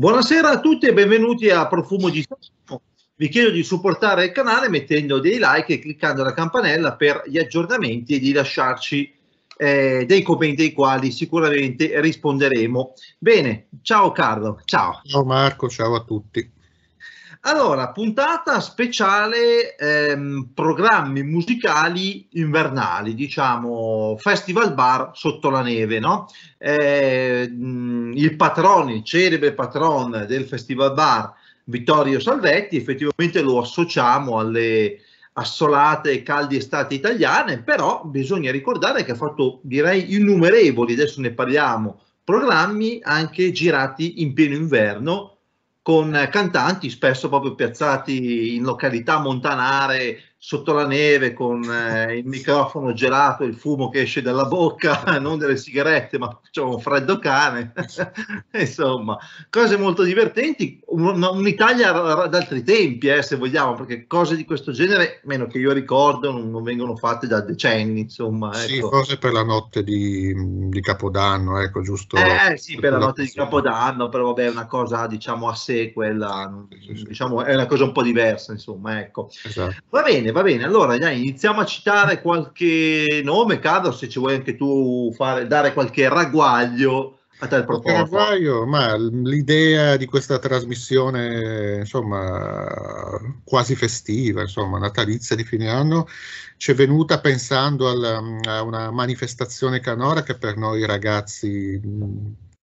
Buonasera a tutti e benvenuti a Profumo di Sanremo. Vi chiedo di supportare il canale mettendo dei like e cliccando la campanella per gli aggiornamenti e di lasciarci eh, dei commenti ai quali sicuramente risponderemo. Bene, ciao Carlo, ciao. Ciao Marco, ciao a tutti. Allora, puntata speciale ehm, programmi musicali invernali, diciamo festival bar sotto la neve, no? Eh, il patron, il celebre patron del festival bar Vittorio Salvetti, effettivamente lo associamo alle assolate e calde estate italiane, però bisogna ricordare che ha fatto direi innumerevoli, adesso ne parliamo, programmi anche girati in pieno inverno con cantanti spesso proprio piazzati in località montanare sotto la neve con eh, il microfono gelato, il fumo che esce dalla bocca, non delle sigarette, ma diciamo un freddo cane. Insomma, cose molto divertenti, un'Italia ad altri tempi, eh, se vogliamo, perché cose di questo genere, meno che io ricordo, non, non vengono fatte da decenni, insomma. Ecco. Sì, forse per la notte di, di, Capodanno, ecco, giusto? Eh sì, per, per la notte di Capodanno, però vabbè, è una cosa, diciamo, a sé quella, sì, sì, diciamo, è una cosa un po' diversa, insomma, ecco. Esatto. Va bene, bene, va bene. Allora dai, iniziamo a citare qualche nome, Carlo, se ci vuoi anche tu fare, dare qualche ragguaglio a tal proposito. Ragguaglio, ma l'idea di questa trasmissione, insomma, quasi festiva, insomma, natalizia di fine anno, ci è venuta pensando alla, a una manifestazione canora che per noi ragazzi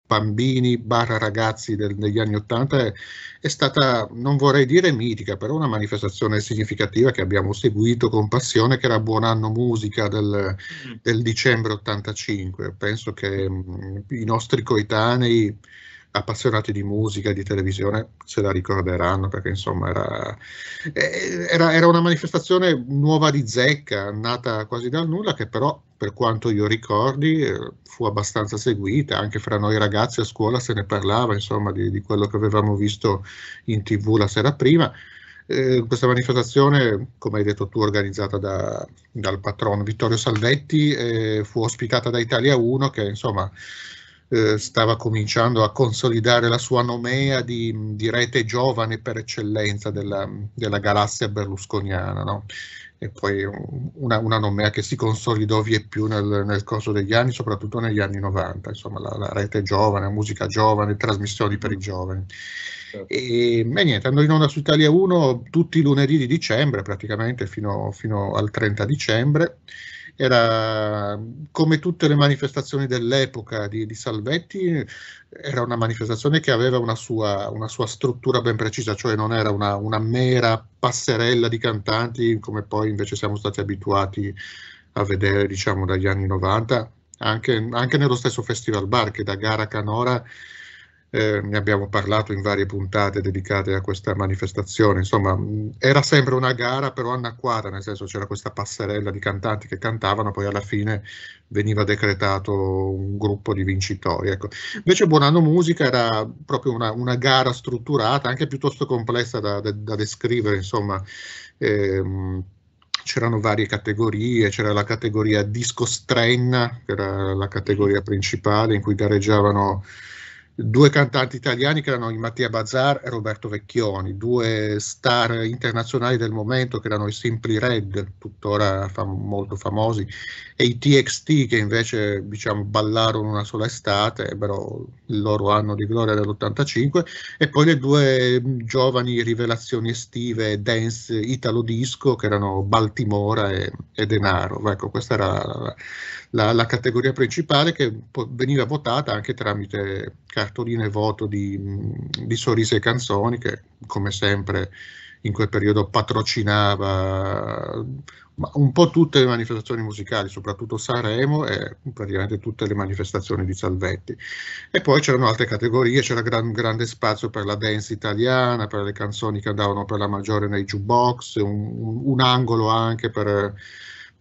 bambini barra ragazzi del, degli anni Ottanta è, è, stata, non vorrei dire mitica, però una manifestazione significativa che abbiamo seguito con passione, che era Buon anno musica del, mm. del dicembre 85. Penso che mh, mm, i nostri coetanei appassionati di musica e di televisione se la ricorderanno perché insomma era, eh, era, era, una manifestazione nuova di zecca, nata quasi dal nulla, che però per quanto io ricordi eh, fu abbastanza seguita, anche fra noi ragazzi a scuola se ne parlava insomma di, di quello che avevamo visto in tv la sera prima. Eh, questa manifestazione, come hai detto tu, organizzata da, dal patrono Vittorio Salvetti, eh, fu ospitata da Italia 1 che insomma eh, stava cominciando a consolidare la sua nomea di, di rete giovane per eccellenza della, della galassia berlusconiana. No? E poi una, una, nomea che si consolidò via più nel, nel, corso degli anni, soprattutto negli anni 90, insomma la, la rete giovane, la musica giovane, trasmissioni per i giovani. Certo. E, e, niente, andò in onda su Italia 1 tutti i lunedì di dicembre, praticamente fino, fino al 30 dicembre era come tutte le manifestazioni dell'epoca di, di Salvetti, era una manifestazione che aveva una sua, una sua struttura ben precisa, cioè non era una, una mera passerella di cantanti come poi invece siamo stati abituati a vedere diciamo dagli anni 90, anche, anche nello stesso Festival Bar che da gara Canora eh, ne abbiamo parlato in varie puntate dedicate a questa manifestazione, insomma era sempre una gara però anacquata, nel senso c'era questa passerella di cantanti che cantavano, poi alla fine veniva decretato un gruppo di vincitori. Ecco. Invece Buonanno Musica era proprio una, una gara strutturata, anche piuttosto complessa da, da, da descrivere, insomma. Ehm, c'erano varie categorie, c'era la categoria disco strenna, che era la categoria principale in cui gareggiavano due cantanti italiani che erano i Mattia Bazzar e Roberto Vecchioni, due star internazionali del momento che erano i Simply Red, tuttora fam- molto famosi, e i TXT che invece diciamo, ballarono una sola estate, ebbero il loro anno di gloria dell'85, e poi le due mm, giovani rivelazioni estive dance italo disco che erano Baltimora e, e Denaro. Ecco, questa era la, la, la categoria principale che veniva votata anche tramite cartoline voto di, di Sorrisi e Canzoni che come sempre in quel periodo patrocinava un po' tutte le manifestazioni musicali, soprattutto Sanremo e praticamente tutte le manifestazioni di Salvetti. E poi c'erano altre categorie, c'era gran, grande spazio per la dance italiana, per le canzoni che andavano per la maggiore nei jukebox, un, un angolo anche per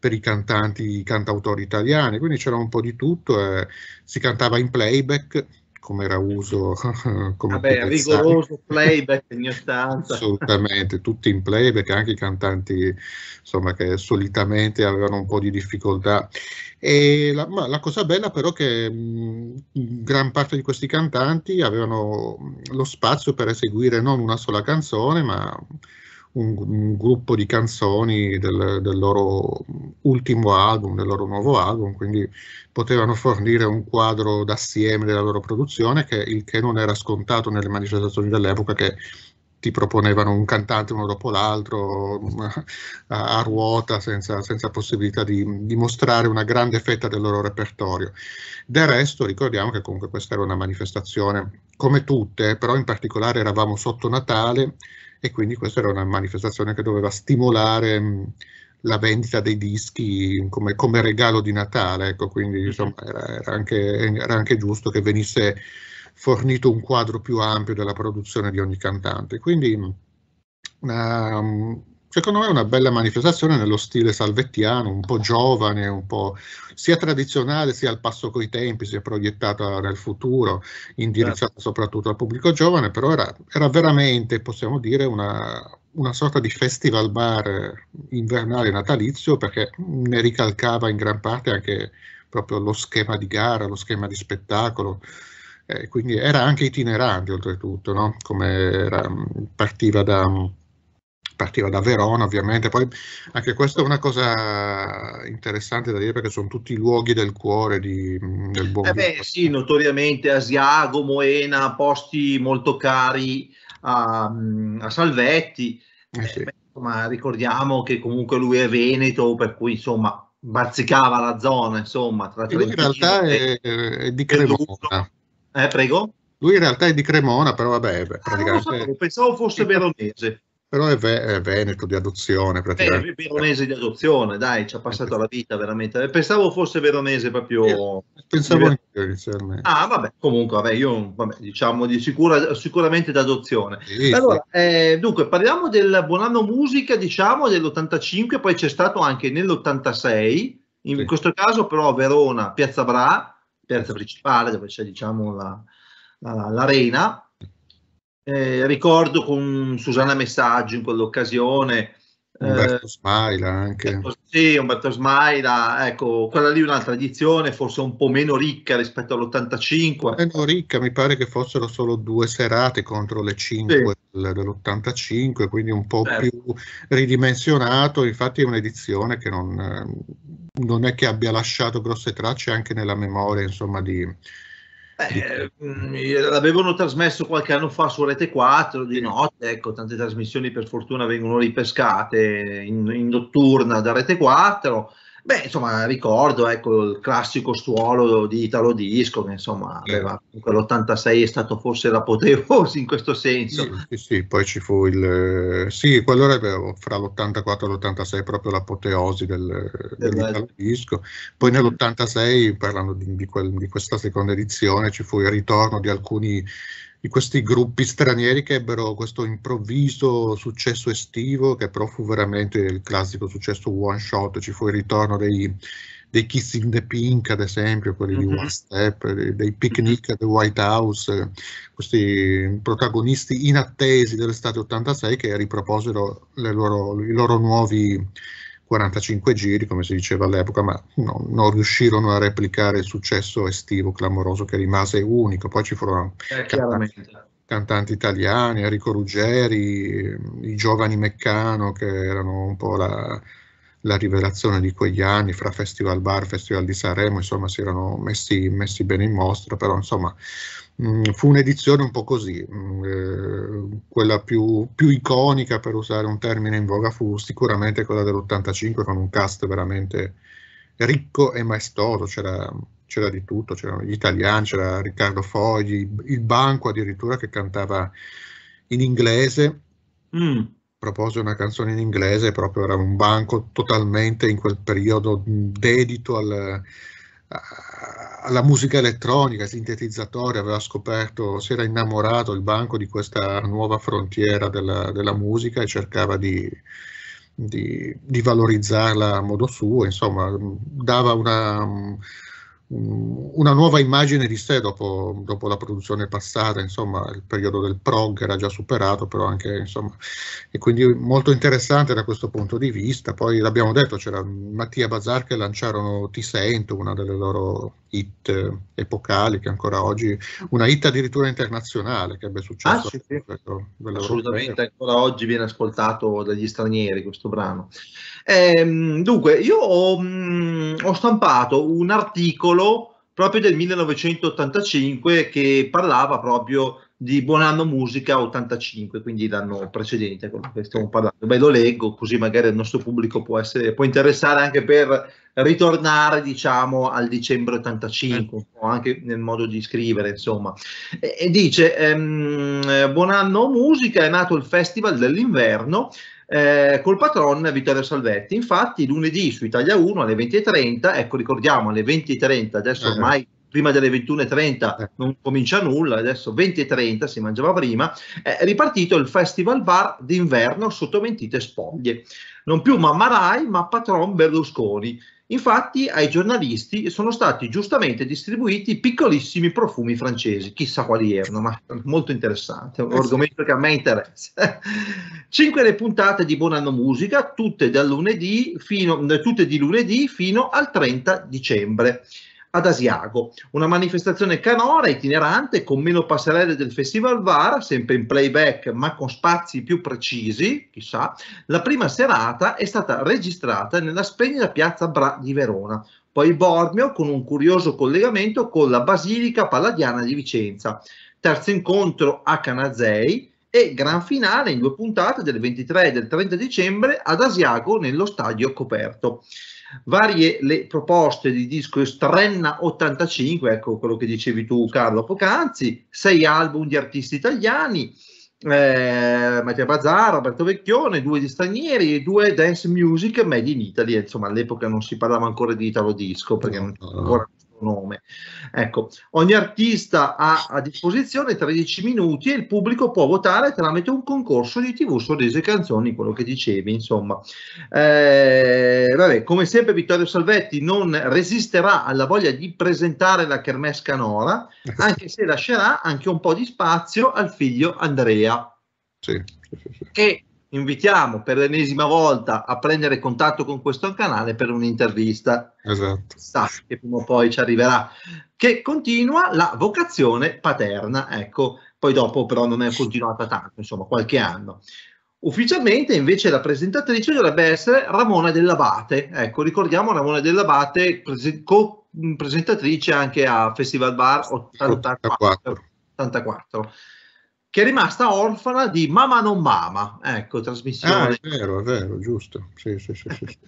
per i cantanti, i cantautori italiani, quindi c'era un po' di tutto, eh, si cantava in playback, come era uso. Come Vabbè, rigoroso playback in ogni stanza. Assolutamente, tutti in playback, anche i cantanti insomma, che solitamente avevano un po' di difficoltà. E la, la cosa bella però è che mh, gran parte di questi cantanti avevano lo spazio per eseguire non una sola canzone, ma un, un gruppo di canzoni del, del, loro ultimo album, del loro nuovo album, quindi potevano fornire un quadro d'assieme della loro produzione, che, il che non era scontato nelle manifestazioni dell'epoca che ti proponevano un cantante uno dopo l'altro a, a ruota senza, senza possibilità di, di, mostrare una grande fetta del loro repertorio. Del resto ricordiamo che comunque questa era una manifestazione come tutte, però in particolare eravamo sotto Natale, e quindi questa era una manifestazione che doveva stimolare mm, la vendita dei dischi come, come regalo di Natale, ecco, quindi mhm. insomma era, era, anche, era anche giusto che venisse fornito un quadro più ampio della produzione di ogni cantante. Quindi mm, una, mm, secondo me è una bella manifestazione nello stile salvettiano, un po' giovane, un po' sia tradizionale sia al passo coi tempi, sia proiettata nel futuro, indirizzata certo. soprattutto al pubblico giovane, però era, era veramente, possiamo dire, una, una sorta di festival bar invernale natalizio perché ne ricalcava in gran parte anche proprio lo schema di gara, lo schema di spettacolo. Eh, quindi era anche itinerante oltretutto, no? come era, partiva da, partiva da Verona ovviamente, poi anche questa è una cosa interessante da dire perché sono tutti luoghi del cuore di, mm, del buon eh beh, sì, notoriamente Asiago, Moena, posti molto cari a, mm, a Salvetti, eh sì. eh, ma ricordiamo che comunque lui è veneto, per cui insomma bazzicava la zona, insomma, tra in realtà è, è di Cremona. Eh, prego? Lui in realtà è di Cremona, però vabbè, ah, praticamente... sapevo, pensavo fosse veronese però è, ve- è, veneto di adozione praticamente. Eh, è veronese di adozione, dai, ci ha passato la vita veramente. Eh, pensavo fosse veronese proprio. Io, pensavo anche inizialmente. Ah, vabbè, comunque, vabbè, io vabbè, diciamo di sicura, sicuramente d'adozione. Sì, allora, sì. Eh, dunque, parliamo del buon anno musica, diciamo dell'85, poi c'è stato anche nell'86, in sì. questo caso però Verona, Piazza Bra, piazza principale dove c'è diciamo la, la, l'arena eh, ricordo con Susanna Messaggio in quell'occasione. Umberto eh, Smaila anche. sì, Umberto Smaila, ecco, quella lì un'altra edizione, forse un po' meno ricca rispetto all'85. Meno ricca, mi pare che fossero solo due serate contro le cinque sì. dell'85, quindi un po' certo. più ridimensionato, infatti è un'edizione che non, eh, non, è che abbia lasciato grosse tracce anche nella memoria, insomma, di, eh, l'avevano trasmesso qualche anno fa su Rete 4 di notte, ecco, tante trasmissioni per fortuna vengono ripescate in, in notturna da Rete 4 Beh, insomma, ricordo ecco, il classico stuolo di Italo Disco, che insomma aveva l'86 è stato forse l'apoteosi in questo senso. Sì, sì, sì, poi ci fu il... Sì, quello era fra l'84 e l'86 proprio l'apoteosi del, dell'Italo Disco. Poi nell'86, parlando di, di, quel, di questa seconda edizione, ci fu il ritorno di alcuni di questi gruppi stranieri che ebbero questo improvviso successo estivo, che però fu veramente il classico successo one shot, ci fu il ritorno dei, dei Kissing the Pink, ad esempio, quelli mm-hmm. di mhm. One Step, dei, dei mhm. Picnic at the White House, questi protagonisti inattesi dell'estate 86 che riproposero loro, i loro nuovi 45 giri, come si diceva all'epoca, ma no, non riuscirono a replicare il successo estivo clamoroso che rimase unico. Poi ci furono eh, cantanti, cantanti, italiani, Enrico Ruggeri, i giovani Meccano, che erano un po' la, la, rivelazione di quegli anni, fra Festival Bar, Festival di Sanremo, insomma si erano messi, messi bene in mostra, però insomma Mm, fu un'edizione un po' così, mm, eh, quella più, più, iconica per usare un termine in voga fu sicuramente quella dell'85 con un cast veramente ricco e maestoso, c'era, c'era di tutto, c'erano gli italiani, c'era Riccardo Fogli, il Banco addirittura che cantava in inglese. Mm propose una canzone in inglese, proprio era un banco totalmente in quel periodo mm, dedito al, alla ah, musica elettronica, sintetizzatori, aveva scoperto, si era innamorato il banco di questa nuova frontiera della, della musica e cercava di, di, di, valorizzarla a modo suo, insomma, dava una, Mm, una nuova immagine di sé dopo, dopo, la produzione passata, insomma il periodo del prog era già superato, però anche insomma, e quindi molto interessante da questo punto di vista. Poi l'abbiamo detto, c'era Mattia Bazar che lanciarono Ti sento, una delle loro hit eh, epocali che ancora oggi, una hit addirittura internazionale che abbia successo. Ah, sì, sì. Assolutamente, ancora oggi viene ascoltato dagli stranieri questo brano. Ehm, dunque, io ho, mh, mm, ho stampato un articolo proprio del 1985 che parlava proprio di Buonanno Musica 85, quindi l'anno precedente, quello che stiamo parlando. Beh, lo leggo così magari il nostro pubblico può, essere, può interessare anche per ritornare, diciamo, al dicembre 85, o anche nel modo di scrivere, insomma. E, e dice, ehm, Buonanno Musica è nato il Festival dell'Inverno, eh, col patron Vittorio Salvetti. Infatti, lunedì su Italia 1 alle 20.30, ecco ricordiamo alle 20.30, adesso eh. ormai prima delle 21.30 eh. non comincia nulla, adesso 20.30 si mangiava prima, è ripartito il Festival Bar d'inverno sotto mentite spoglie. Non più Mamma Rai, ma Patron Berlusconi. Infatti ai giornalisti sono stati giustamente distribuiti piccolissimi profumi francesi, chissà quali erano, ma molto interessante, un eh argomento che a me interessa. Cinque le puntate di Buonanno Musica, tutte, lunedì fino, tutte di lunedì fino al 30 dicembre ad Asiago, una manifestazione canora itinerante con meno passerelle del Festival VAR, sempre in playback ma con spazi più precisi, chissà. La prima serata è stata registrata nella splendida piazza Bra di Verona, poi Bormio con un curioso collegamento con la Basilica Palladiana di Vicenza, terzo incontro a Canazei e gran finale in due puntate del 23 e del 30 dicembre ad Asiago nello stadio coperto. Varie le proposte di disco Estrenna 85, ecco quello che dicevi tu Carlo poc'anzi, sei album di artisti italiani, eh, Mattia Bazzara, Roberto Vecchione, due di stranieri e due dance music made in Italy. Insomma, all'epoca non si parlava ancora di italo disco perché non c'era ancora nome. Ecco, ogni artista ha a disposizione 13 minuti e il pubblico può votare tramite un concorso di TV, sorrisi e canzoni, quello che dicevi, insomma. Eh, vabbè, come sempre Vittorio Salvetti non resisterà alla voglia di presentare la Kermes Canora, anche se lascerà anche un po' di spazio al figlio Andrea. Sì, sì, sì. Che invitiamo per l'ennesima volta a prendere contatto con questo canale per un'intervista esatto. che prima o poi ci arriverà, che continua la vocazione paterna, ecco, poi dopo però non è continuata tanto, insomma qualche anno. Ufficialmente invece la presentatrice dovrebbe essere Ramona Dell'Abate, ecco ricordiamo Ramona Dell'Abate, co- presentatrice anche a Festival Bar 84. 84. 84 che è rimasta orfana di Mama non Mama, ecco, trasmissione. Ah, è vero, è vero, giusto. Sì, sì, sì, sì, sì.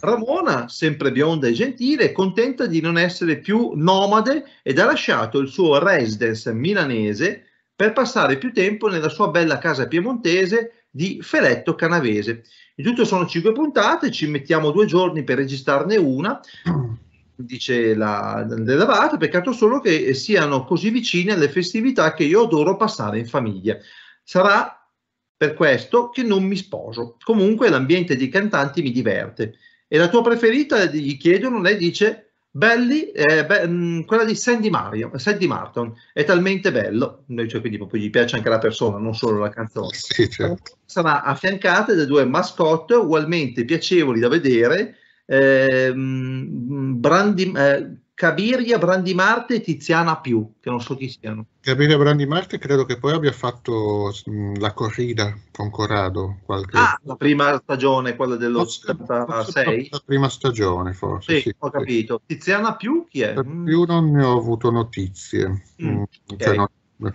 Ramona, sempre bionda e gentile, contenta di non essere più nomade ed ha lasciato il suo residence milanese per passare più tempo nella sua bella casa piemontese di Feletto Canavese. In tutto sono cinque puntate, ci mettiamo due giorni per registrarne una. dice la, della VAT, peccato solo che siano così vicine alle festività che io adoro passare in famiglia. Sarà per questo che non mi sposo. Comunque l'ambiente dei cantanti mi diverte. E la tua preferita? Gli chiedono, lei dice, belli, eh, be- mm, quella di Sandy, Mario, Sandy Martin, è talmente bello, cioè, quindi proprio gli piace anche la persona, non solo la canzone. Sì, certo. Sarà affiancata da due mascotte ugualmente piacevoli da vedere, eh, Brandi, eh, Brandi Marte e Tiziana Più, che non so chi siano. Brandi Marte credo che poi abbia fatto mh, mm, la corrida con Corrado. Qualche... Ah, la prima stagione, quella dello 76. La prima stagione forse. Sì, sì ho sì. capito. Tiziana Più chi è? Per più non ne ho avuto notizie. Mm, mm cioè okay. cioè, non...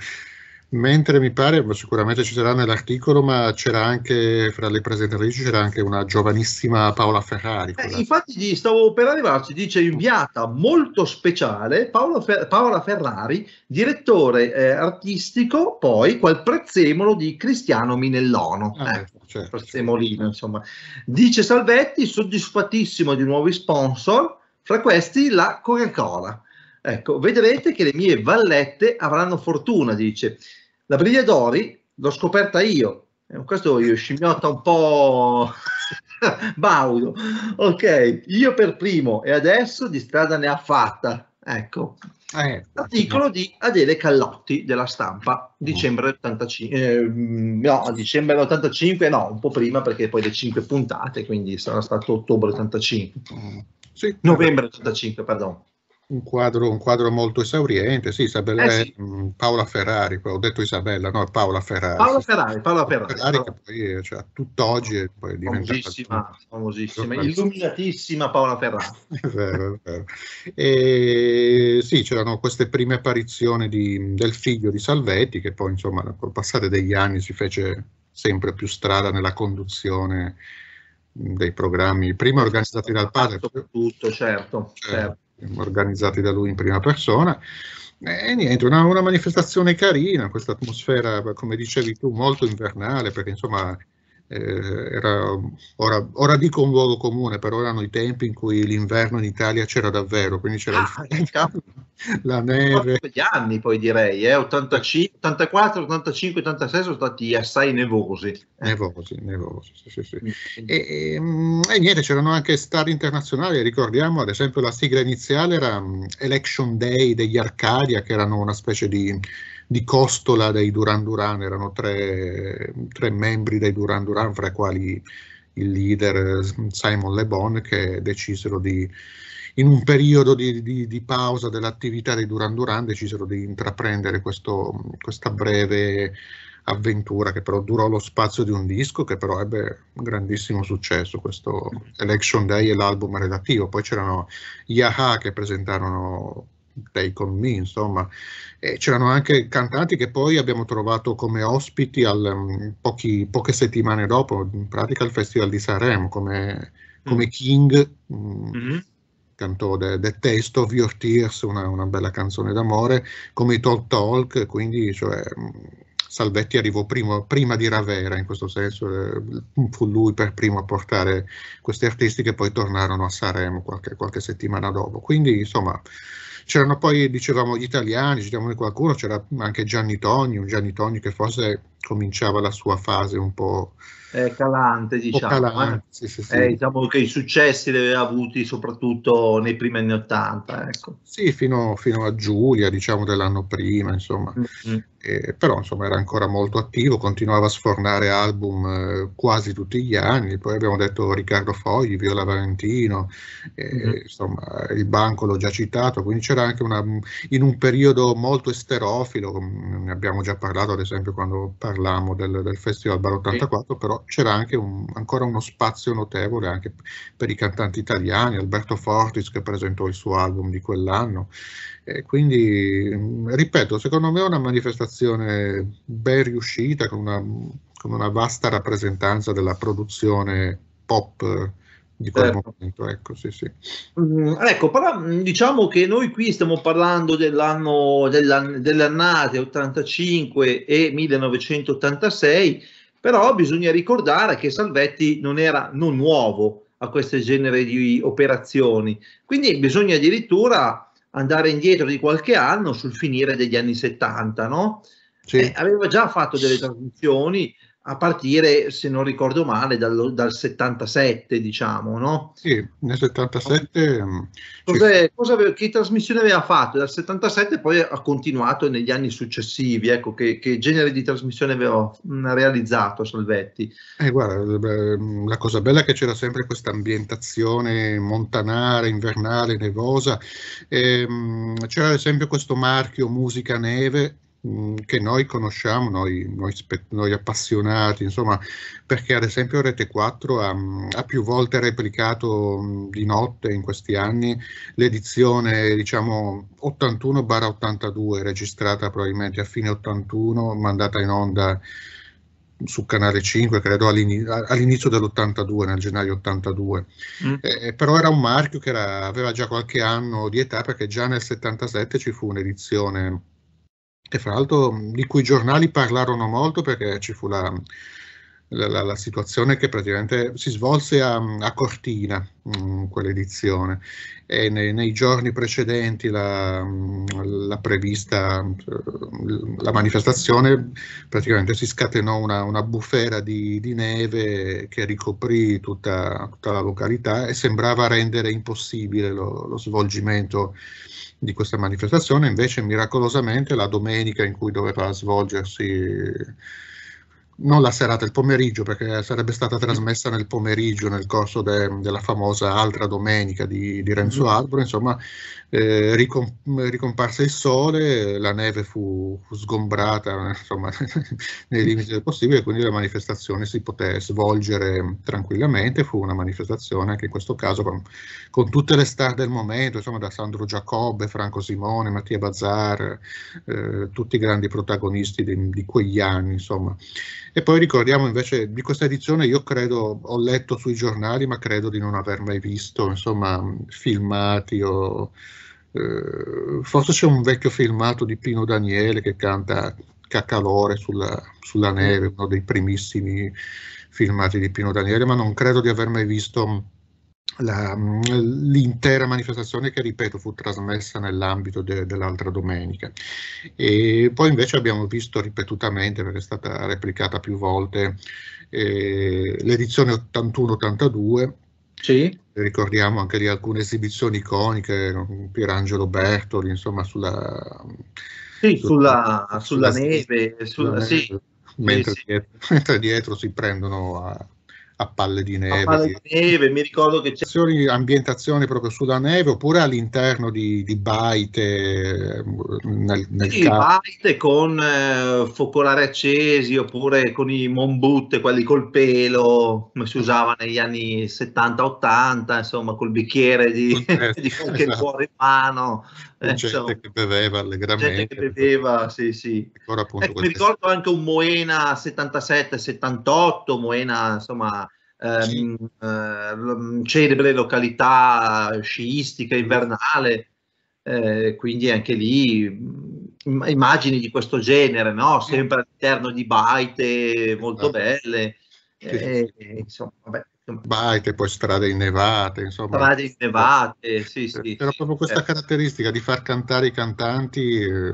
Mentre mi pare, sicuramente ci sarà nell'articolo, ma c'era anche fra le presentatrici c'era anche una giovanissima Paola Ferrari. Eh, infatti stavo per arrivarci, dice inviata molto speciale Fer- Paola Ferrari, direttore eh, artistico, poi quel prezzemolo di Cristiano Minellono. Ah, eh, certo, prezzemolino, certo. insomma. Dice Salvetti, soddisfatissimo di nuovi sponsor, fra questi la Coca-Cola. Ecco, vedrete che le mie vallette avranno fortuna, dice. La briglia d'ori l'ho scoperta io, eh, questo io scimmiotta un po' baudo. Ok, io per primo e adesso di strada ne ha fatta. Ecco, eh, articolo no. di Adele Callotti della stampa, mm. dicembre 85, eh, no, dicembre 85, no, un po' prima perché poi le 5 puntate, quindi sarà stato ottobre 85, mm. sì, novembre 85, perdono. Un quadro, un quadro molto esauriente, sì, Isabella, eh sì. Mm, Paola Ferrari, ho detto Isabella, no, Paola Ferrari. Paola Ferrari, Paola Ferrari. Ferrari che poi, cioè, tutt'oggi è poi famosissima, famosissima, illuminatissima Paola Ferrari. vero, vero. E, sì, c'erano queste prime apparizioni di, del figlio di Salvetti, che poi, insomma, col passare degli anni si fece sempre più strada nella conduzione mm, dei programmi, prima organizzati dal padre. Tutto, certo, certo. certo organizzati da lui in prima persona. E niente, una, una manifestazione carina, questa atmosfera, come dicevi tu, molto invernale, perché insomma eh, era ora, ora, dico un luogo comune, però erano i tempi in cui l'inverno in Italia c'era davvero, quindi c'era ah, il eh, freddo, la neve. Gli anni poi direi, eh, 85, 84, 85, 86 sono stati assai nevosi. Eh. Nevosi, nevosi, sì, sì, sì. E, e, mm, e, niente, c'erano anche star internazionali, ricordiamo ad esempio la sigla iniziale era mm, Election Day degli Arcadia, che erano una specie di di Costola dei Duran Duran, erano tre, tre membri dei Duran Duran, fra i quali il leader mm, Simon Le Bon, che decisero di, in un periodo di, di, di pausa dell'attività dei Duran Duran, decisero di intraprendere questo, mm, questa breve avventura che però durò lo spazio di un disco che però ebbe un grandissimo successo questo Election Day e l'album relativo poi c'erano Yaha che presentarono Take On Me, insomma. E c'erano anche cantanti che poi abbiamo trovato come ospiti al, mm, pochi, poche settimane dopo, in pratica al Festival di Sanremo, come, mm. come King. Mm, mm-hmm cantò The, The Taste of Your Tears, una, una bella canzone d'amore, come i Talk Talk, quindi cioè, Salvetti arrivò primo, prima di Ravera, in questo senso eh, fu lui per primo a portare questi artisti che poi tornarono a Sanremo qualche, qualche settimana dopo. Quindi insomma C'erano poi, dicevamo, gli italiani, citavamo qualcuno, c'era anche Gianni Togni, un Gianni Togni che forse cominciava la sua fase un po' eh, calante, diciamo. Calante, eh. sì, sì, sì. Eh, diciamo che i successi li aveva avuti soprattutto nei primi anni 80, Ecco. Sì, fino, fino, a Giulia, diciamo dell'anno prima, insomma. Mm-hmm. Eh, però insomma era ancora molto attivo, continuava a sfornare album eh, quasi tutti gli anni, poi abbiamo detto Riccardo Fogli, Viola Valentino, mm-hmm. insomma il banco l'ho già citato, quindi c'era anche una, in un periodo molto esterofilo, ne abbiamo già parlato ad esempio quando parlavamo parlavamo del, del Festival Bar 84, sì. però c'era anche un, ancora uno spazio notevole anche per i cantanti italiani, Alberto Fortis che presentò il suo album di quell'anno. E quindi, ripeto, secondo me è una manifestazione ben riuscita, con una, con una vasta rappresentanza della produzione pop di quel certo. momento. Ecco, sì, sì. Mm, ecco, però mm, diciamo che noi qui stiamo parlando dell'anno, dell'annata 85 e 1986, però bisogna ricordare che Salvetti non era non nuovo a questo genere di operazioni, quindi bisogna addirittura andare indietro di qualche anno sul finire degli anni 70, no? Sì. Eh, aveva già fatto delle trasmissioni, a partire, se non ricordo male, dal, dal 77, diciamo, no? Sì, nel 77... Mm, cos'è, cosa aveva, che trasmissione aveva fatto? Dal 77 poi ha continuato negli anni successivi, ecco, che, che genere di trasmissione aveva mm, realizzato Salvetti? Eh, guarda, la cosa bella è che c'era sempre questa ambientazione montanare, invernale, nevosa, ehm, c'era ad esempio questo marchio Musica Neve, Mm, che noi conosciamo, noi, noi, noi, appassionati, insomma, perché ad esempio Rete 4 ha, mm, ha più volte replicato mm, di notte in questi anni l'edizione, diciamo, 81-82, registrata probabilmente a fine 81, mandata in onda su Canale 5, credo all'inizio dell'82, nel gennaio 82. Mm. Eh, eh, però era un marchio che era, aveva già qualche anno di età perché già nel 77 ci fu un'edizione e fra l'altro mm, di cui i giornali parlarono molto perché ci fu la, la, la, la situazione che praticamente si svolse a, mm, a Cortina, mh, mm, quell'edizione, e nei, nei giorni precedenti la, prevista la manifestazione praticamente si scatenò una, una bufera di, di, neve che ricoprì tutta, tutta, la località e sembrava rendere impossibile lo, lo svolgimento di questa manifestazione, invece miracolosamente la domenica in cui doveva svolgersi non la serata, il pomeriggio, perché sarebbe stata trasmessa nel pomeriggio nel corso de, della famosa altra domenica di, di Renzo mhm. Arbore, insomma, eh, ricom, ricomparse il sole, la neve fu, fu sgombrata insomma, nei limiti del possibile, quindi la manifestazione si poté svolgere tranquillamente, fu una manifestazione anche in questo caso con, con tutte le star del momento, insomma, da Sandro Giacobbe, Franco Simone, Mattia Bazzar, eh, tutti i grandi protagonisti di, di quegli anni, insomma. E poi ricordiamo invece di questa edizione, io credo, ho letto sui giornali, ma credo di non aver mai visto, insomma, filmati o... Eh, forse c'è un vecchio filmato di Pino Daniele che canta Cacalore sulla, sulla neve, uno dei primissimi filmati di Pino Daniele, ma non credo di aver mai visto la, l'intera manifestazione che ripeto fu trasmessa nell'ambito de, dell'altra domenica e poi invece abbiamo visto ripetutamente perché è stata replicata più volte eh, l'edizione 81-82 sì. ricordiamo anche di alcune esibizioni iconiche Pierangelo Bertoli insomma sulla, sì, sulla, sulla, sulla neve, sulla, neve, sì. Mentre, sì, dietro, mentre, dietro, si prendono a a palle di neve. A palle di neve, mi ricordo che c'è. Ambientazioni proprio sulla neve oppure all'interno di, di baite. Nel, nel sì, baite con eh, focolari accesi oppure con i mombutte, quelli col pelo, come si usava negli anni 70-80, insomma, col bicchiere di, certo, di qualche esatto. cuore in mano. Eh, gente insomma, che beveva allegramente. Gente che ecco. beveva, sì, sì. Ecco, mi ricordo anche un Moena 77-78, Moena insomma ehm, eh, mm, celebre località eh, sciistica invernale, eh, quindi anche lì mm, immagini di questo genere, no? sempre all'interno di baite molto belle. Eh, eh, insomma, vabbè, Baite, poi strade innevate, insomma. Strade innevate, eh, sì, sì. C'era proprio questa certo. caratteristica di far cantare i cantanti, eh,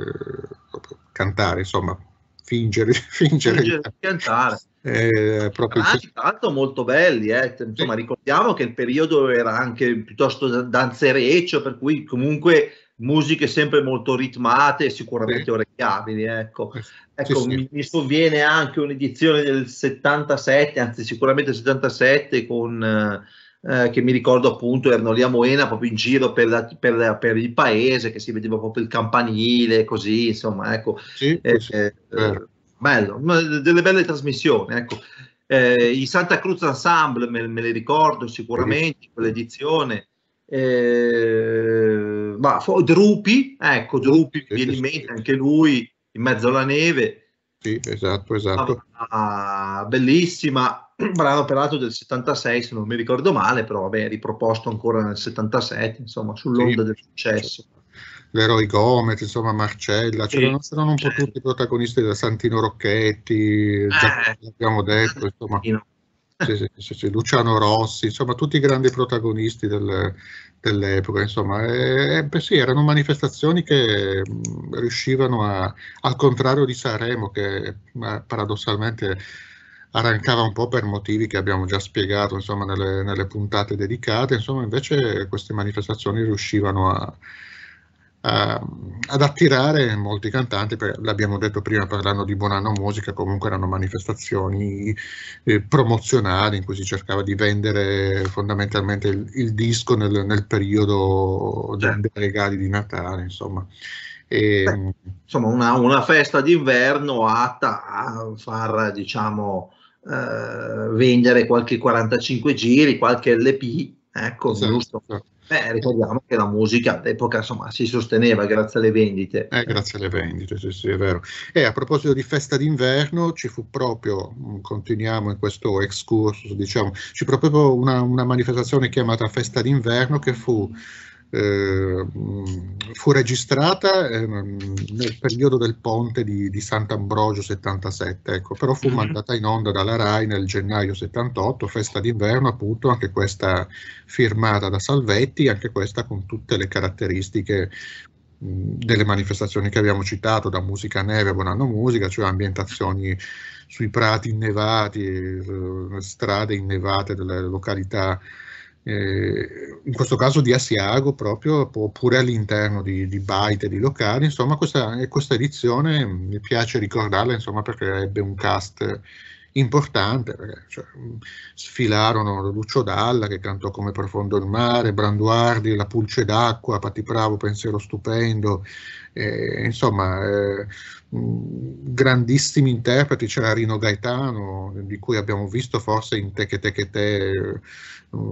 cantare, insomma, fingere, fingere, fingere di cantare. Eh, proprio ah, tanto molto belli, eh. insomma, sì. ricordiamo che il periodo era anche piuttosto danzereccio, per cui comunque musiche sempre molto ritmate e sicuramente sì. orecchiabili. Ecco, eh, ecco sì, mi, mi, sovviene anche un'edizione del 77, anzi sicuramente 77 con... Eh, che mi ricordo appunto erano lì a Moena proprio in giro per, la, per, la, per, il paese che si vedeva proprio il campanile così insomma ecco eh, eh bello, delle belle trasmissioni, ecco. Eh, I Santa Cruz Ensemble me, me le ricordo sicuramente, quell'edizione. Eh, ma Drupi, ecco, Drupi mi viene in mente anche lui, in mezzo alla neve. Sì, esatto, esatto. Ah, ah bellissima, brano peraltro del 76, se non mi ricordo male, però vabbè, riproposto ancora nel 77, insomma, sull'onda sì, del successo l'eroe Gomez, insomma Marcella, c'erano, cioè, sì, un po' tutti i protagonisti da Santino Rocchetti, eh, abbiamo detto, insomma, sì, sì, Luciano Rossi, insomma tutti i grandi protagonisti del, dell'epoca, insomma, e, beh, sì, erano manifestazioni che mh, riuscivano a, al contrario di Sanremo, che mh, eh, paradossalmente arrancava un po' per motivi che abbiamo già spiegato insomma, nelle, nelle puntate dedicate, insomma invece queste manifestazioni riuscivano a, a, ehm, ad attirare molti cantanti, l'abbiamo detto prima parlando di Buonanno Musica, comunque erano manifestazioni eh, promozionali in cui si cercava di vendere fondamentalmente il, il disco nel, nel periodo certo. dei regali di Natale, insomma. E, Beh, insomma, una, una, festa d'inverno atta a far, diciamo, eh, vendere qualche 45 giri, qualche LP, ecco, esatto, giusto. Esatto. Beh, ricordiamo che la musica all'epoca insomma, si sosteneva grazie alle vendite. Eh, grazie alle vendite, sì, sì, è vero. E eh, a proposito di festa d'inverno, ci fu proprio, mm, continuiamo in questo excursus, diciamo, ci fu proprio una, una manifestazione chiamata festa d'inverno che fu eh, fu registrata eh, nel periodo del ponte di, di Sant'Ambrogio 77, ecco, però fu mhm. mandata in onda dalla RAI nel gennaio 78, festa d'inverno appunto, anche questa firmata da Salvetti, anche questa con tutte le caratteristiche delle manifestazioni che abbiamo citato, da Musica Neve a buon anno Musica, cioè ambientazioni sui prati innevati, eh, strade innevate delle località eh, in questo caso di Asiago proprio, oppure all'interno di, di Byte e di locali, insomma questa, questa, edizione mm, mi piace ricordarla insomma, perché ebbe un cast importante, perché cioè, sfilarono Lucio Dalla che cantò come profondo il mare, Branduardi, La pulce d'acqua, Patti Bravo, Pensiero stupendo, eh, insomma eh, grandissimi interpreti, c'era Rino Gaetano di cui abbiamo visto forse in Te che te che te eh,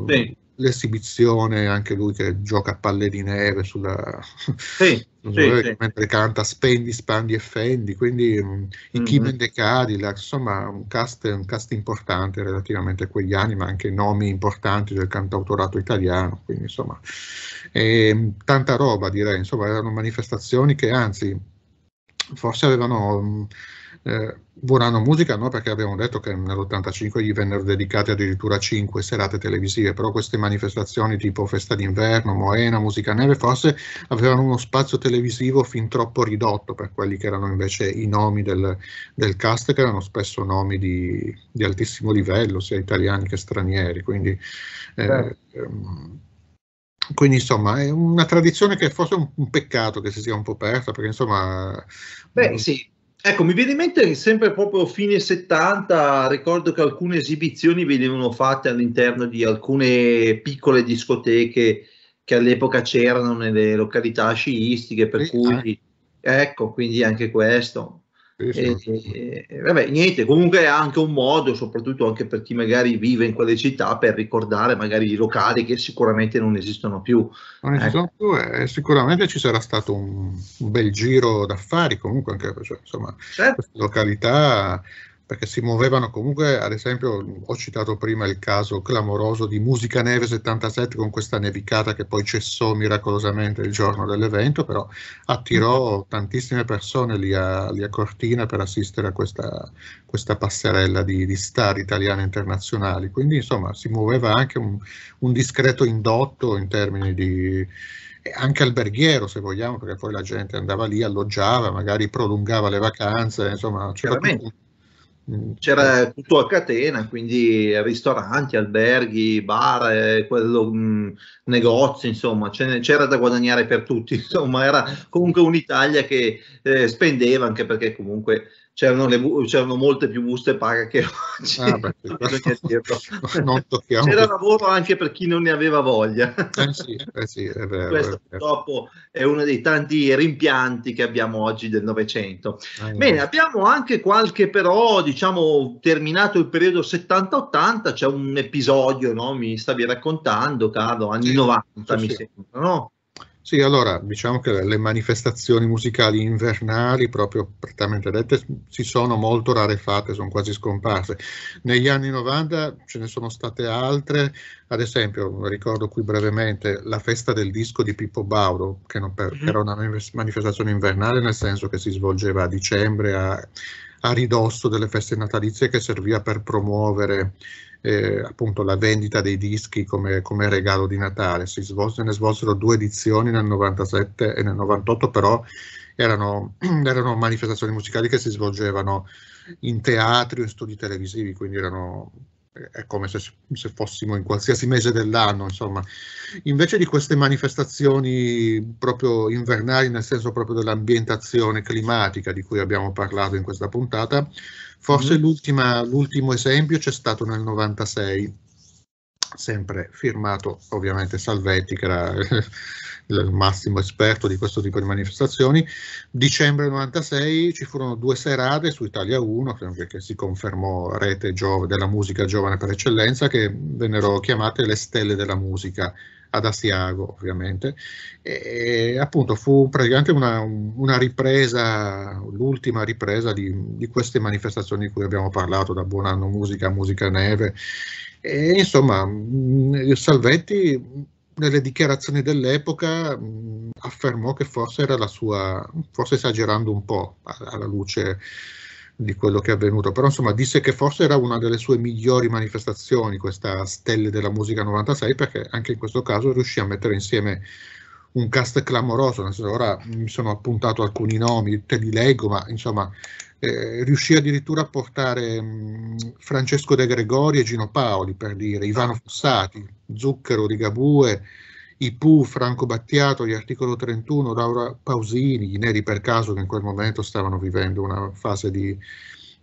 sì. l'esibizione, anche lui che gioca a palle di neve sulla... Sì sì, sì. mentre canta Spendi, Spandi e Fendi, quindi um, i Kimen mm-hmm. de Cadillac, insomma un cast, un cast, importante relativamente a quegli anni, ma anche nomi importanti del cantautorato italiano, quindi insomma e, ehm, tanta roba direi, insomma erano manifestazioni che anzi forse avevano... Um, eh, buon anno musica, no? perché abbiamo detto che nell'85 gli vennero dedicate addirittura 5 serate televisive, però queste manifestazioni tipo Festa d'Inverno, Moena, Musica Neve, forse avevano uno spazio televisivo fin troppo ridotto per quelli che erano invece i nomi del, del cast, che erano spesso nomi di, di, altissimo livello, sia italiani che stranieri. Quindi, eh, ehm, quindi insomma è una tradizione che forse è un, un, peccato che si sia un po' persa perché insomma... Beh mm, sì, Ecco, mi viene in mente che sempre proprio fine 70 ricordo che alcune esibizioni venivano fatte all'interno di alcune piccole discoteche che all'epoca c'erano nelle località sciistiche, per eh, cui... Ah. Ecco, quindi anche questo. Sì, sì. E, e, vabbè, niente, comunque è anche un modo, soprattutto anche per chi magari vive in quelle città, per ricordare magari i locali che sicuramente non esistono più. Non ecco. esistono più eh. sicuramente ci sarà stato un, un bel giro d'affari comunque anche cioè, insomma, certo. queste località perché si muovevano comunque, ad esempio, ho citato prima il caso clamoroso di Musica Neve 77 con questa nevicata che poi cessò miracolosamente il giorno dell'evento, però attirò tantissime persone lì a, lì a Cortina per assistere a questa, questa passerella di, di, star italiane internazionali. Quindi insomma si muoveva anche un, un discreto indotto in termini di, anche alberghiero se vogliamo, perché poi la gente andava lì, alloggiava, magari prolungava le vacanze, insomma c'era tutto, Mm. c'era tutto a catena, quindi ristoranti, alberghi, bar, eh, quello, mh, mm, negozi, insomma, c'era da guadagnare per tutti, insomma, era comunque un'Italia che eh, spendeva anche perché comunque c'erano, bu- c'erano molte più buste paga che oggi. Ah, beh, C'era lavoro anche per chi non ne aveva voglia. Eh sì, eh sì, è vero, Questo è certo. purtroppo è uno dei tanti rimpianti che abbiamo oggi del Novecento. Ah, eh. Bene, abbiamo anche qualche però, diciamo, terminato il periodo 70-80, c'è un episodio, no? mi stavi raccontando, Carlo, anni sì, 90 mi sembra, no? Sì, allora diciamo che le manifestazioni musicali invernali, proprio prettamente dette, si sono molto rarefatte, sono quasi scomparse. Negli anni 90 ce ne sono state altre, ad esempio ricordo qui brevemente la festa del disco di Pippo Bauro, che per, mm-hmm. era una manifestazione invernale nel senso che si svolgeva a dicembre, a, a ridosso delle feste natalizie, che serviva per promuovere eh, appunto la vendita dei dischi come, come regalo di Natale. Si svolse, ne svolsero due edizioni nel 97 e nel 98, però erano, erano manifestazioni musicali che si svolgevano in teatri o in studi televisivi, quindi erano è come se, se, fossimo in qualsiasi mese dell'anno, insomma. Invece di queste manifestazioni proprio invernali, nel senso proprio dell'ambientazione climatica di cui abbiamo parlato in questa puntata, Forse mm. l'ultimo esempio c'è stato nel 96, sempre firmato ovviamente Salvetti, che era il massimo esperto di questo tipo di manifestazioni. Dicembre 96 ci furono due serate su Italia 1, che si confermò rete della musica giovane per eccellenza, che vennero chiamate le stelle della musica ad Asiago ovviamente, e appunto fu praticamente una, una ripresa, l'ultima ripresa di, di, queste manifestazioni di cui abbiamo parlato, da Buon Anno Musica a Musica Neve, e insomma Salvetti nelle dichiarazioni dell'epoca affermò che forse era la sua, forse esagerando un po' alla luce di quello che è avvenuto, però insomma disse che forse era una delle sue migliori manifestazioni questa Stelle della Musica 96 perché anche in questo caso riuscì a mettere insieme un cast clamoroso, nel senso, ora mi sono appuntato alcuni nomi, te li leggo, ma insomma eh, riuscì addirittura a portare mh, Francesco De Gregori e Gino Paoli per dire, Ivano Fossati, Zucchero, Rigabue, i Pooh, Franco Battiato, gli Articolo 31, Laura Pausini, i Neri per caso che in quel momento stavano vivendo una fase di,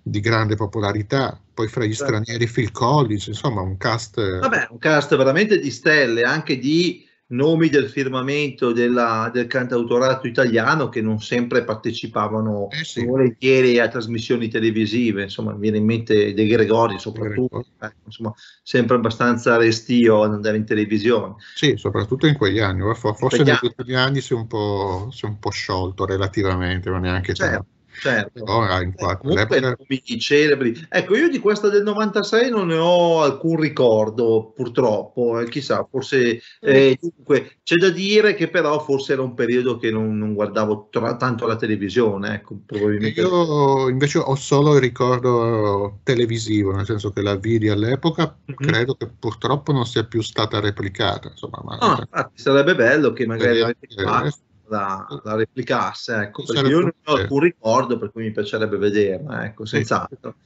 di grande popolarità, poi fra gli certo. stranieri Phil Collins, insomma un cast... Eh, Vabbè, un cast veramente di stelle, anche di nomi del firmamento della, del cantautorato italiano che non sempre partecipavano eh sì. volentieri a trasmissioni televisive, insomma mi viene in mente De Gregori soprattutto, eh, insomma sempre abbastanza restio ad andare in televisione. Sì, soprattutto in quegli anni, forse negli ultimi anni si è, un po', si è un po' sciolto relativamente, ma neanche certo. tanto. Certo. Ora, infatti, eh, nomi celebri. Ecco, io di questa del 96 non ne ho alcun ricordo, purtroppo, eh, chissà, forse... Mm. Eh, dunque, c'è da dire che però forse era un periodo che non, non guardavo tra, tanto la televisione, ecco, probabilmente. Io invece ho solo il ricordo televisivo, nel senso che la vidi all'epoca, mm-hmm. credo che purtroppo non sia più stata replicata, insomma. Ma... Ah, infatti, sarebbe bello che magari... Vediamo, la, la mm. replicasse, ecco, perché io non ho alcun ricordo per cui mi piacerebbe vederla, ecco, senz'altro.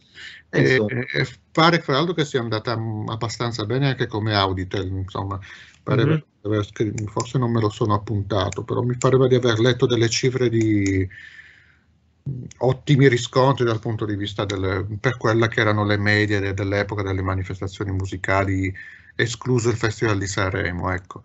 Eh, e, e, pare fra l'altro che sia andata mm, abbastanza bene anche come Auditel, insomma, pareva mm-hmm. aver scritto, forse non me lo sono appuntato, però mi pareva di aver letto delle cifre di mm, ottimi riscontri dal punto di vista delle, per quella che erano le medie dell'epoca delle manifestazioni musicali, escluso il Festival di Sanremo, ecco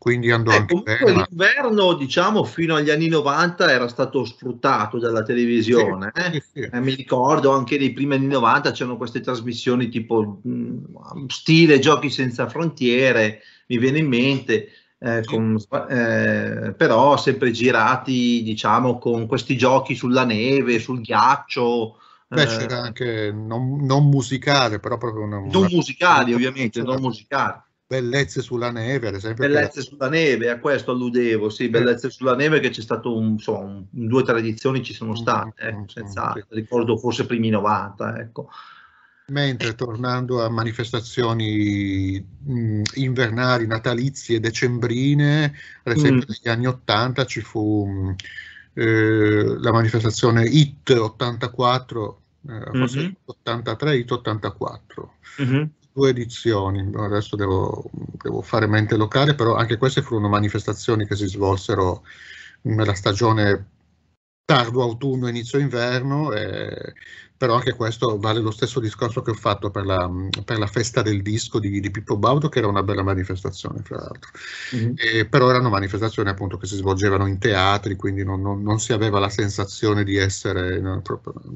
quindi andò eh, anche bene. L'inverno, diciamo, fino agli anni 90 era stato sfruttato dalla televisione. Sì, eh? sì, sì. Eh. eh, mi ricordo anche nei primi anni 90 c'erano queste trasmissioni tipo mh, mm, stile Giochi senza frontiere, mi viene in mente. Eh, con, eh, però sempre girati diciamo con questi giochi sulla neve, sul ghiaccio. Beh, eh, c'era anche non, non, musicale, però proprio una, non musicali, una, ovviamente, non musicali. Bellezze sulla neve, ad esempio. Bellezze la... sulla neve, a questo alludevo, sì, eh. bellezze eh. sulla neve che c'è stato, un, insomma, un, due tradizioni ci sono mm, state, mm, ecco, mm, senza, sì. ricordo forse primi 90, ecco. Mentre eh. tornando a manifestazioni mh, invernali, natalizie, decembrine, ad esempio mm. negli anni 80 ci fu mh, eh, la manifestazione IT 84, eh, forse mm-hmm. 83, IT 84. Mm-hmm due edizioni, adesso devo, devo, fare mente locale, però anche queste furono manifestazioni che si svolsero nella stagione tardo autunno, inizio inverno, e però anche questo vale lo stesso discorso che ho fatto per la, per la festa del disco di, di, Pippo Baudo, che era una bella manifestazione, fra l'altro. Mm -hmm. però erano manifestazioni appunto che si svolgevano in teatri, quindi non, non, non si aveva la sensazione di essere no,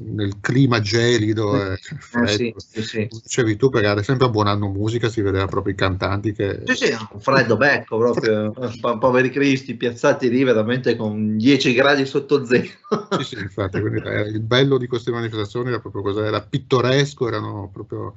nel clima gelido. Eh, freddo. Eh, eh sì, sì, Dicevi tu, perché ad esempio a Buon Anno Musica si vedeva proprio i cantanti che... Sì, sì, un freddo becco proprio, poveri cristi piazzati lì veramente con 10 gradi sotto zero. sì, sì, infatti, quindi, eh, il bello di queste manifestazioni era proprio cosa era pittoresco, erano proprio,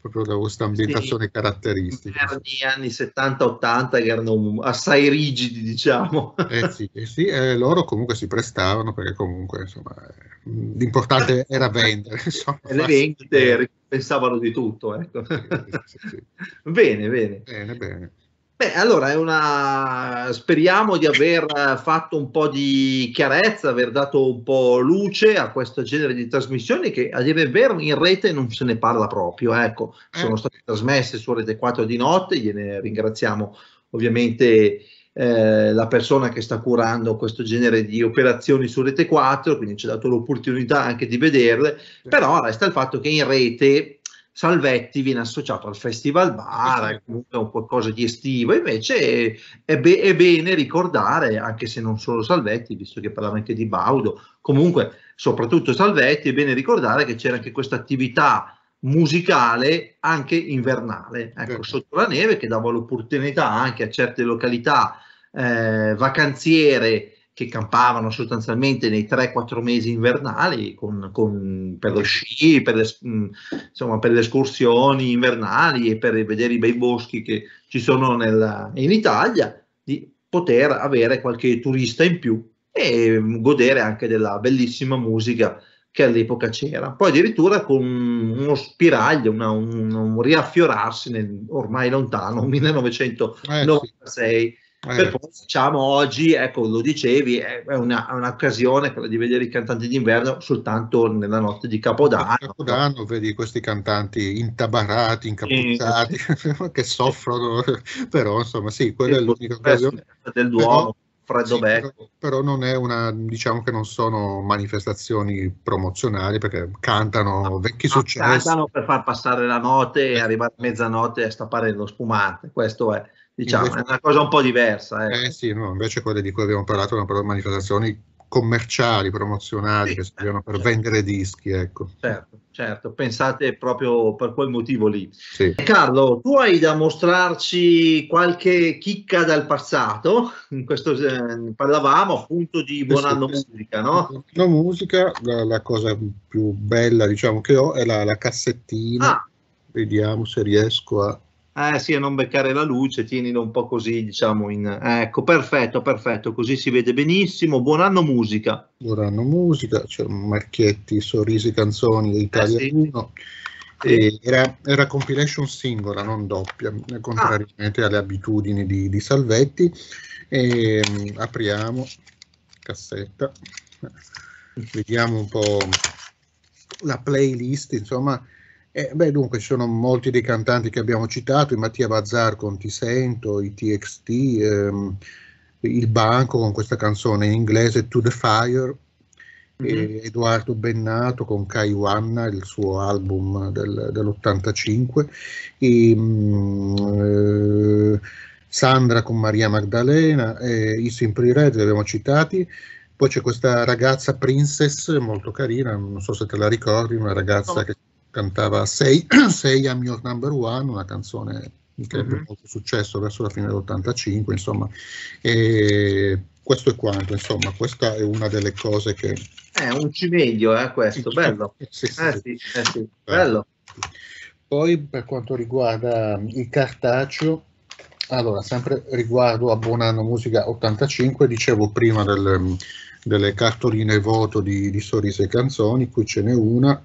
proprio questa ambientazione sì, caratteristica. Gli anni 70-80 che erano assai rigidi, diciamo. Eh sì, eh sì eh, loro comunque si prestavano perché comunque insomma, eh, l'importante era vendere. Insomma, le vendite pensavano di tutto. Ecco. Sì, sì, bene, bene. Bene, bene. Beh, allora è una... speriamo di aver fatto un po' di chiarezza, aver dato un po' luce a questo genere di trasmissioni che a dire il vero in rete non se ne parla proprio, ecco, eh. sono state trasmesse su Rete 4 di notte, gliene ringraziamo ovviamente eh, la persona che sta curando questo genere di operazioni su Rete 4, quindi ci ha dato l'opportunità anche di vederle, però resta il fatto che in rete Salvetti viene associato al Festival Bar, è comunque un qualcosa di estivo, invece è, è, be- è, bene ricordare, anche se non solo Salvetti, visto che parlava anche di Baudo, comunque soprattutto Salvetti, è bene ricordare che c'era anche questa attività musicale anche invernale, ecco, certo. sotto la neve che dava l'opportunità anche a certe località eh, vacanziere che campavano sostanzialmente nei 3-4 mesi invernali con, con, per lo sci, per le, insomma, per le escursioni invernali e per vedere i bei boschi che ci sono nella, in Italia, di poter avere qualche turista in più e godere anche della bellissima musica che all'epoca c'era. Poi addirittura con uno spiraglio, una, un, un, riaffiorarsi nel, ormai lontano, 1996, eh sì. Eh. Per poi facciamo oggi, ecco lo dicevi, è, una, è, un'occasione quella di vedere i cantanti d'inverno soltanto nella notte di Capodanno. Capodanno vedi questi cantanti intabarati, incappucciati, sì. che soffrono, però insomma sì, quella sì, è l'unica occasione. Del Duomo, freddo sì, però, però, non è una, diciamo che non sono manifestazioni promozionali perché cantano vecchi successi. Cantano per far passare la notte e eh. arrivare a mezzanotte a stappare lo spumante, questo è diciamo, invece, è una cosa un po' diversa. Eh. eh sì, no, invece quelle di cui abbiamo parlato sono proprio manifestazioni commerciali, promozionali, sì, che servivano per certo. vendere dischi, ecco. Certo, certo, pensate proprio per quel motivo lì. Sì. Carlo, tu hai da mostrarci qualche chicca dal passato, in questo eh, parlavamo appunto di Buon Anno sì, Musica, no? Buon Musica, la, la, cosa più bella diciamo che ho è la, la cassettina, ah. vediamo se riesco a eh sì, a non beccare la luce, tienilo un po' così, diciamo, in... Ecco, perfetto, perfetto, così si vede benissimo. Buon anno musica. Buon anno musica, c'è cioè Marchetti, Sorrisi, Canzoni, eh, Italia eh sì. 1. Era, era, compilation singola, non doppia, contrariamente ah. alle abitudini di, di Salvetti. E, mm, apriamo, cassetta, vediamo un po' la playlist, insomma eh, beh, dunque, ci sono molti dei cantanti che abbiamo citato, i Mattia Bazzar con Ti Sento, i TXT, ehm, il Banco con questa canzone in inglese To The Fire, mm-hmm. Edoardo Bennato con Kai Wanna, il suo album del, dell'85, e, mh, mm, eh, Sandra con Maria Magdalena, eh, i Simpli Red li abbiamo citati, poi c'è questa ragazza Princess, molto carina, non so se te la ricordi, una ragazza no. che cantava Sei, Sei I'm Your Number One, una canzone che ebbe mm-hmm. molto successo verso la fine dell'85, insomma. E questo è quanto, insomma, questa è una delle cose che... È un cimedio, eh, questo, sì, bello. Sì, sì, eh, sì, eh, sì. bello. Poi per quanto riguarda il cartaceo, allora, sempre riguardo a Buonanno Musica 85, dicevo prima del, delle cartoline voto di, di Sorrisi e Canzoni, qui ce n'è una,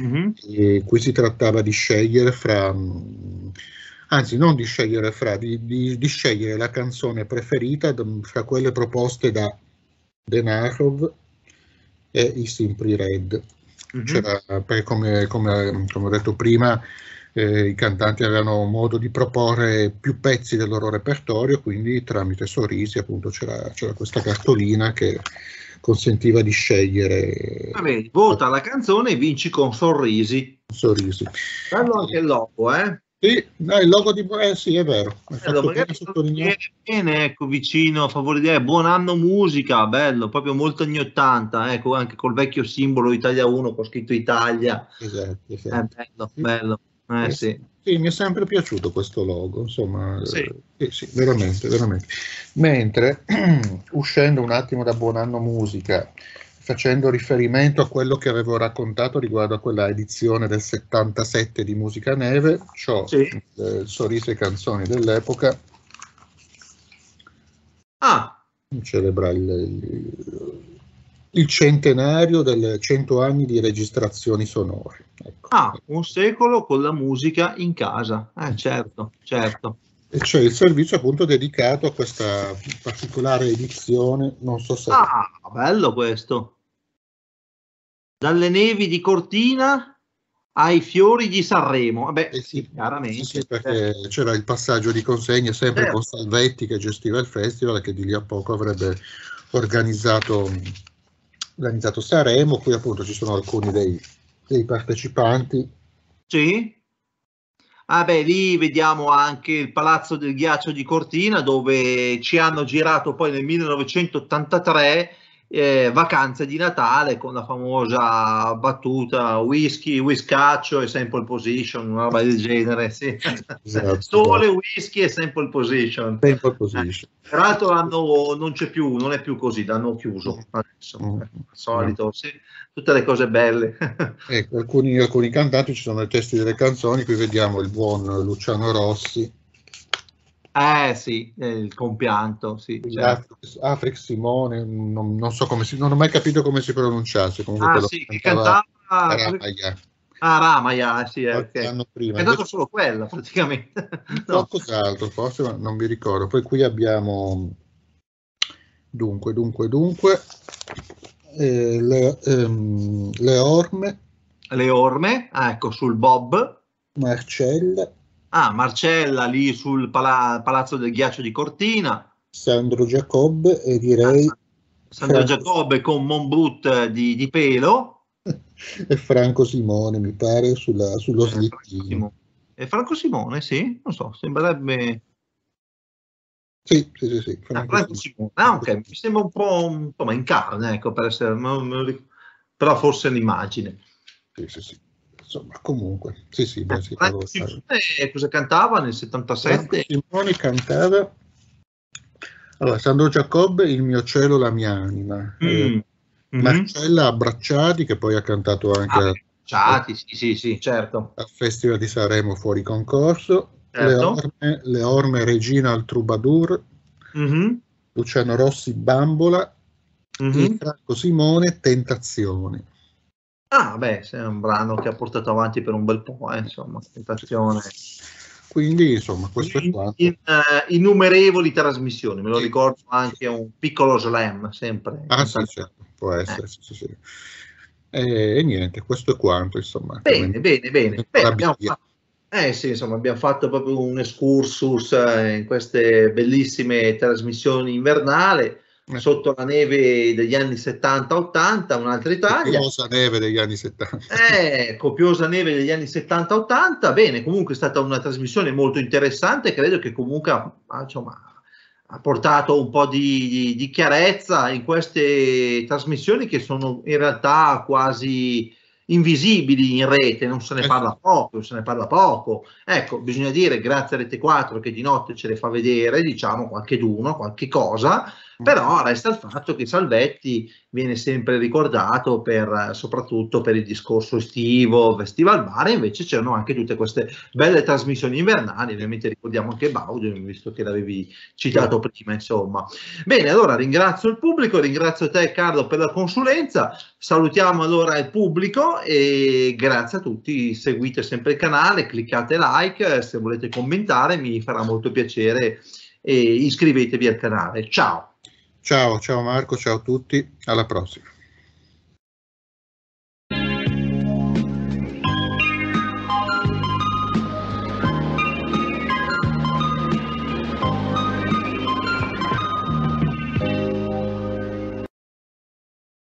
mm-hmm. qui si trattava di scegliere fra, anzi non di scegliere fra, di, di, di scegliere la canzone preferita fra quelle proposte da Denarov e i Simply Red. Mm-hmm. Come, come, come ho detto prima, eh, i cantanti avevano modo di proporre più pezzi del loro repertorio, quindi tramite sorrisi appunto c'era, c'era questa cartolina che consentiva di scegliere. Vabbè, vota la canzone e vinci con sorrisi. Sorrisi. Bello anche il logo, eh? Sì, no, il logo di eh sì, è vero. Eh, bene, bene, ecco, vicino, a favore di eh, buon anno musica, bello, proprio molto anni 80, ecco, anche col vecchio simbolo Italia 1 con scritto Italia. Esatto, esatto. È eh, bello, bello. Eh, eh, sì. sì. mi è sempre piaciuto questo logo, insomma, eh, sì. Eh, sì, veramente, veramente. Mentre, uscendo un attimo da Buon Anno Musica, facendo riferimento a quello che avevo raccontato riguardo a quella edizione del 77 di Musica Neve, ciò, sì. eh, sorriso e canzoni dell'epoca. Ah! Celebra il, il il centenario del 100 anni di registrazioni sonore. Ecco. Ah, un secolo con la musica in casa, eh, eh, certo, certo. E c'è il servizio appunto dedicato a questa particolare edizione, non so se... Ah, bello questo! Dalle nevi di Cortina ai fiori di Sanremo, vabbè, eh, eh sì, chiaramente. Sì, perché certo. c'era il passaggio di consegne sempre certo. con Salvetti che gestiva il festival e che di lì a poco avrebbe organizzato organizzato Saremo, qui appunto ci sono alcuni dei, dei partecipanti. Sì. Ah beh, lì vediamo anche il Palazzo del Ghiaccio di Cortina dove ci hanno girato poi nel 1983 eh, vacanze di Natale con la famosa battuta whisky, whiskaccio e sample position, una roba del genere. Sì. Esatto. Sole, esatto. whisky e sample position. Sample position. Eh, tra l'altro hanno, non c'è più, non è più così, l'hanno chiuso adesso, mm. Eh, al solito, sì. tutte le cose belle. ecco, alcuni, alcuni cantanti ci sono i testi delle canzoni, qui vediamo il buon Luciano Rossi eh sì, il compianto, sì. Certo. Afric ah, Simone, non, non, so come si, non ho mai capito come si pronunciasse. Comunque ah sì, che cantava... Aramaya. Ah, Ramaya, eh, sì, eh, okay. anno prima. È andato solo quella praticamente. no, cos'altro, forse, ma non mi ricordo. Poi qui abbiamo... Dunque, dunque, dunque... Eh, le, ehm, le orme. Le orme, ecco, sul Bob. Marcelle. Ah, Marcella lì sul pala- Palazzo del Ghiaccio di Cortina. Sandro Giacobbe e direi... Ah, Sandro Franco... Giacobbe con Monbrut di, di, pelo. e Franco Simone, mi pare, sulla, sullo slittino. E Franco Simone, sì, non so, sembrerebbe... Sì, sì, sì, sì ah, Franco, Simone. Ah, ok, mi sembra un po', un in carne, ecco, per essere... però forse l'immagine. Sì, sì, sì insomma, comunque, sì, sì, beh, sì, ah, allora, eh, cosa cantava nel 77? Simone cantava allora, Sandro Giacobbe, Il mio cielo, la mia anima. Mm. Eh, mhm. Marcella Abbracciati, che poi ha cantato anche ah, Abbracciati, a, sì, sì, sì, certo. al Festival di Sanremo fuori concorso. Certo. Le, orme, le, orme, Regina al Troubadour, mm-hmm. Luciano Rossi Bambola, mm-hmm. Franco Simone Tentazioni. Ah, beh, è un brano che ha portato avanti per un bel po', eh, insomma, tentazione. Quindi, insomma, questo in, è quanto. In, uh, innumerevoli trasmissioni, me lo ricordo anche un piccolo slam, sempre. Ah, sì, certo, può eh. essere, eh. sì, sì, e, e, niente, questo è quanto, insomma. Bene, bene, bene. bene abbiamo fatto, eh sì, insomma, abbiamo fatto proprio un excursus eh, in queste bellissime trasmissioni invernali eh. sotto la neve degli anni 70-80, un'altra Italia. Copiosa neve degli anni 70. Eh, copiosa neve degli anni 70-80. Bene, comunque è stata una trasmissione molto interessante, credo che comunque ha, insomma, ha portato un po' di, di, di, chiarezza in queste trasmissioni che sono in realtà quasi invisibili in rete, non se ne eh. parla poco, se ne parla poco. Ecco, bisogna dire grazie a Rete 4 che di notte ce le fa vedere, diciamo qualche d'uno, qualche cosa, però resta il fatto che Salvetti viene sempre ricordato per, soprattutto per il discorso estivo, festival bar, invece c'erano anche tutte queste belle trasmissioni invernali, ovviamente ricordiamo anche Baudio, visto che l'avevi citato prima, insomma. Bene, allora ringrazio il pubblico, ringrazio te Carlo per la consulenza, salutiamo allora il pubblico e grazie a tutti, seguite sempre il canale, cliccate like, se volete commentare mi farà molto piacere e iscrivetevi al canale. Ciao! Ciao, ciao Marco, ciao a tutti, alla prossima.